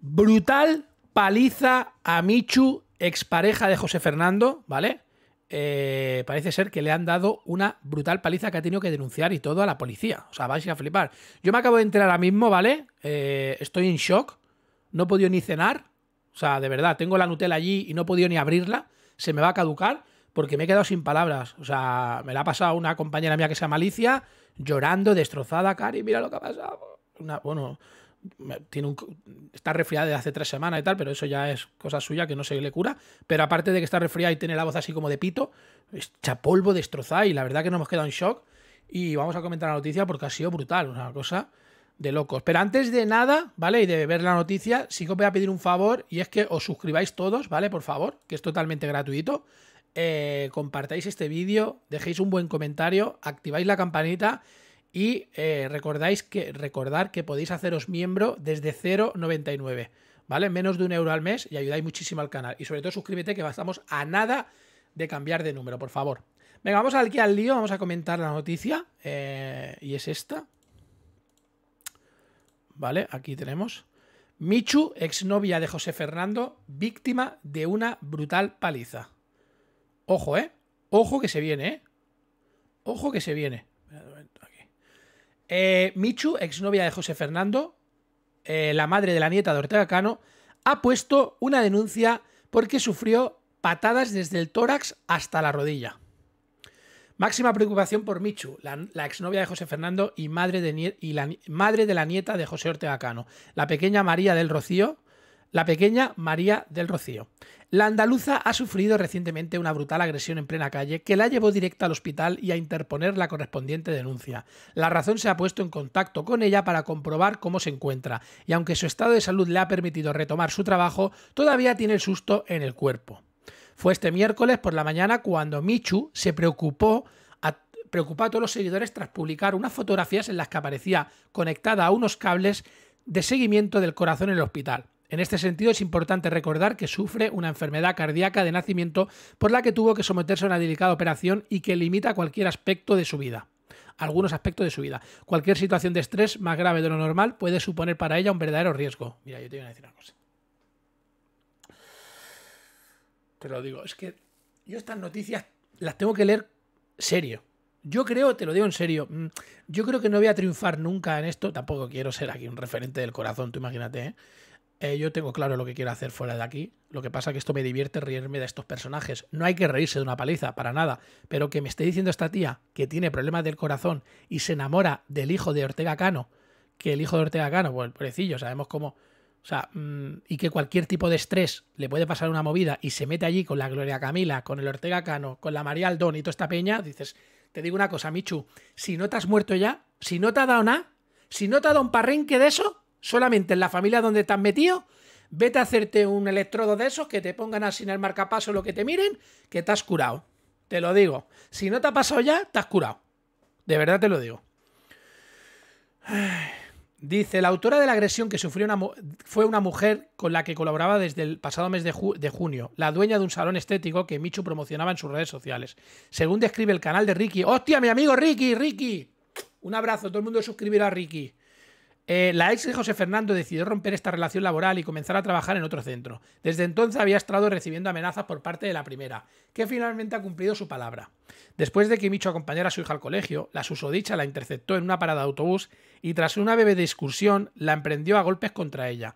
Brutal paliza a Michu, expareja de José Fernando, ¿vale? Eh, parece ser que le han dado una brutal paliza que ha tenido que denunciar y todo a la policía. O sea, vais a flipar. Yo me acabo de enterar ahora mismo, ¿vale? Eh, estoy en shock. No he podido ni cenar. O sea, de verdad, tengo la Nutella allí y no he podido ni abrirla. Se me va a caducar porque me he quedado sin palabras. O sea, me la ha pasado una compañera mía que se llama Alicia, llorando, destrozada, Cari, mira lo que ha pasado. bueno, tiene está resfriada desde hace tres semanas y tal, pero eso ya es cosa suya que no se le cura. Pero aparte de que está resfriada y tiene la voz así como de pito, está polvo destrozada y la verdad que nos hemos quedado en shock. Y vamos a comentar la noticia porque ha sido brutal, una cosa de locos. Pero antes de nada, ¿vale? Y de ver la noticia, sí que os voy a pedir un favor y es que os suscribáis todos, ¿vale? Por favor, que es totalmente gratuito. Eh, compartáis este vídeo, dejéis un buen comentario, activáis la campanita y eh, recordáis que, recordar que podéis haceros miembro desde 0,99, ¿vale? Menos de un euro al mes y ayudáis muchísimo al canal. Y sobre todo suscríbete que bastamos a nada de cambiar de número, por favor. Venga, vamos aquí al lío, vamos a comentar la noticia. Eh, y es esta. Vale, aquí tenemos. Michu, exnovia de José Fernando, víctima de una brutal paliza. Ojo, ¿eh? Ojo que se viene, ¿eh? Ojo que se viene. Eh, Michu, exnovia de José Fernando, eh, la madre de la nieta de Ortega Cano, ha puesto una denuncia porque sufrió patadas desde el tórax hasta la rodilla. Máxima preocupación por Michu, la, exnovia de José Fernando y, madre de, y la, madre de la nieta de José Ortega Cano. La pequeña María del Rocío la pequeña María del Rocío. La andaluza ha sufrido recientemente una brutal agresión en plena calle que la llevó directa al hospital y a interponer la correspondiente denuncia. La razón se ha puesto en contacto con ella para comprobar cómo se encuentra, y aunque su estado de salud le ha permitido retomar su trabajo, todavía tiene el susto en el cuerpo. Fue este miércoles por la mañana cuando Michu se preocupó a todos los seguidores tras publicar unas fotografías en las que aparecía conectada a unos cables de seguimiento del corazón en el hospital. En este sentido, es importante recordar que sufre una enfermedad cardíaca de nacimiento por la que tuvo que someterse a una delicada operación y que limita cualquier aspecto de su vida algunos aspectos de su vida. Cualquier situación de estrés más grave de lo normal puede suponer para ella un verdadero riesgo. Mira, yo te voy a decir una cosa. Te lo digo, es que yo estas noticias las tengo que leer serio. Yo creo, te lo digo en serio, mm, yo creo que no voy a triunfar nunca en esto. Tampoco quiero ser aquí un referente del corazón, tú imagínate, ¿eh? Eh, yo tengo claro lo que quiero hacer fuera de aquí. Lo que pasa es que esto me divierte reírme de estos personajes. No hay que reírse de una paliza, para nada. Pero que me esté diciendo esta tía que tiene problemas del corazón y se enamora del hijo de Ortega Cano, que el hijo de Ortega Cano, pues el pobrecillo, sabemos cómo. O sea, mm, y que cualquier tipo de estrés le puede pasar una movida y se mete allí con la Gloria Camila, con el Ortega Cano, con la María Aldón y toda esta peña, dices, te digo una cosa, Michu, si no te has muerto ya, si no te ha dado nada, si no te ha dado un parrinque de eso, solamente en la familia donde estás metido, vete a hacerte un electrodo de esos que te pongan así en el marcapaso lo que te miren, que te has curado. Te lo digo. Si no te ha pasado ya, te has curado. De verdad te lo digo. Dice, la autora de la agresión que sufrió fue una mujer con la que colaboraba desde el pasado mes de, junio, la dueña de un salón estético que Michu promocionaba en sus redes sociales. Según describe el canal de Ricky, ¡hostia, mi amigo Ricky, Ricky! Un abrazo, todo el mundo suscribirá a Ricky. Eh, la ex de José Fernando decidió romper esta relación laboral y comenzar a trabajar en otro centro. Desde entonces había estado recibiendo amenazas por parte de la primera, que finalmente ha cumplido su palabra. Después de que Micho acompañara a su hija al colegio, la susodicha la interceptó en una parada de autobús y tras una breve discusión la emprendió a golpes contra ella.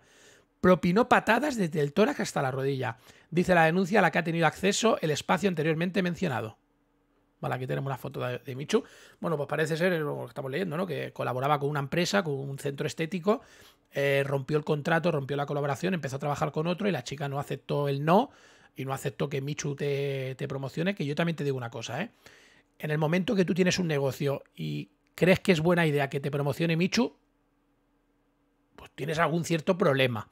Propinó patadas desde el tórax hasta la rodilla, dice la denuncia a la que ha tenido acceso el espacio anteriormente mencionado la pues aquí tenemos una foto de, Michu. Bueno, pues parece ser lo que estamos leyendo, ¿no? Que colaboraba con una empresa, con un centro estético, eh, rompió el contrato, rompió la colaboración, empezó a trabajar con otro y la chica no aceptó el no y no aceptó que Michu te, promocione. Que yo también te digo una cosa, ¿eh? En el momento que tú tienes un negocio y crees que es buena idea que te promocione Michu, pues tienes algún cierto problema.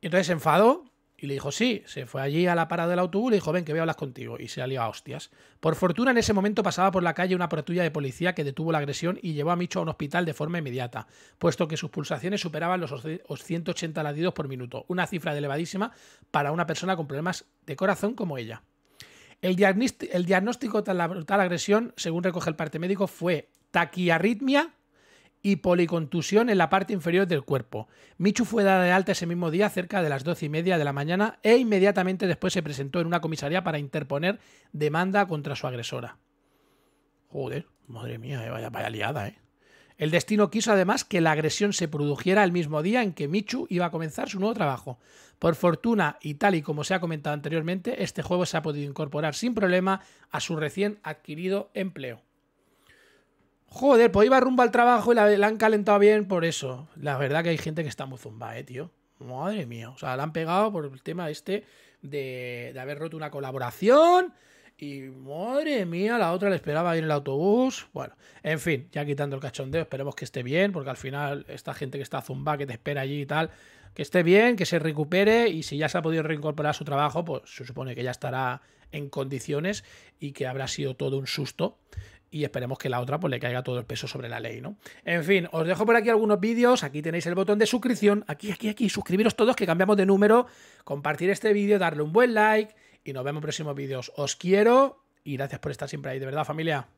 Entonces enfado. Y le dijo, sí, se fue allí a la parada del autobús, le dijo, ven, que voy a hablar contigo. Y se salió a hostias. Por fortuna, en ese momento pasaba por la calle una patrulla de policía que detuvo la agresión y llevó a Micho a un hospital de forma inmediata, puesto que sus pulsaciones superaban los 180 latidos por minuto, una cifra elevadísima para una persona con problemas de corazón como ella. El, diagnóstico de la brutal agresión, según recoge el parte médico, fue taquiarritmia y policontusión en la parte inferior del cuerpo. Michu fue dada de alta ese mismo día cerca de las doce y media de la mañana e inmediatamente después se presentó en una comisaría para interponer demanda contra su agresora. Joder, madre mía, eh, vaya, vaya liada, ¿eh? El destino quiso además que la agresión se produjera el mismo día en que Michu iba a comenzar su nuevo trabajo. Por fortuna, y tal y como se ha comentado anteriormente, este juego se ha podido incorporar sin problema a su recién adquirido empleo. Joder, pues iba rumbo al trabajo y la, han calentado bien por eso. La verdad que hay gente que está muy zumba, eh, tío. Madre mía. O sea, la han pegado por el tema este de, haber roto una colaboración. Y madre mía, la otra le esperaba ahí en el autobús. Bueno, en fin, ya quitando el cachondeo, esperemos que esté bien, porque al final esta gente que está zumba, que te espera allí y tal, que esté bien, que se recupere y si ya se ha podido reincorporar a su trabajo, pues se supone que ya estará en condiciones y que habrá sido todo un susto y esperemos que la otra pues, le caiga todo el peso sobre la ley, ¿no? En fin, os dejo por aquí algunos vídeos, aquí tenéis el botón de suscripción, aquí, aquí, aquí, suscribiros todos que cambiamos de número, compartir este vídeo, darle un buen like y nos vemos en próximos vídeos. Os quiero y gracias por estar siempre ahí, de verdad familia.